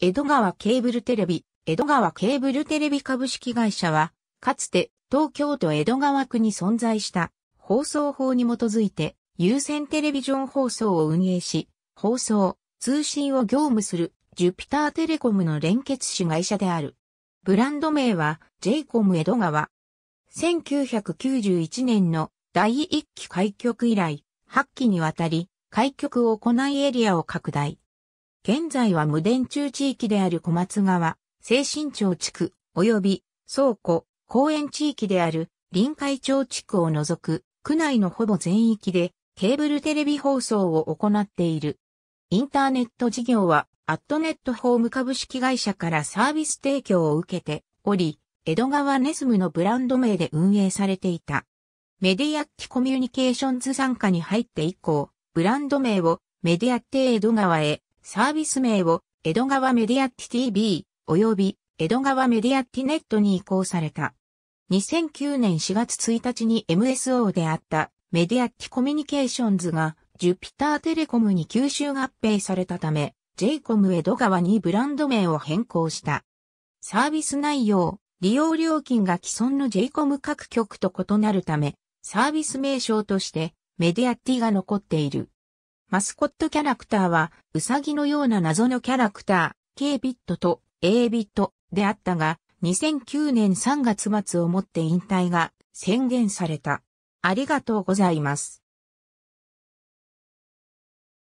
江戸川ケーブルテレビ、江戸川ケーブルテレビ株式会社は、かつて東京都江戸川区に存在した放送法に基づいて有線テレビジョン放送を運営し、放送、通信を業務するジュピターテレコムの連結子会社である。ブランド名は j コム江戸川。1991年の第1期開局以来、8期にわたり開局を行いエリアを拡大。現在は無電柱地域である小松川、清新町地区、及び倉庫、公園地域である臨海町地区を除く、区内のほぼ全域でケーブルテレビ放送を行っている。インターネット事業は、アットネットホーム株式会社からサービス提供を受けており、江戸川ネズムのブランド名で運営されていた。メディアッキコミュニケーションズ傘下に入って以降、ブランド名をメディアッテ江戸川へサービス名を江戸川メディアティ TV 及び江戸川メディアティネットに移行された。2009年4月1日に MSO であったメディアティコミュニケーションズがジュピターテレコムに吸収合併されたため、JCOM 江戸川にブランド名を変更した。サービス内容、利用料金が既存の JCOM 各局と異なるため、サービス名称としてメディアティが残っている。マスコットキャラクターは、ウサギのような謎のキャラクター、K ビットと A ビットであったが、2009年3月末をもって引退が宣言された。ありがとうございます。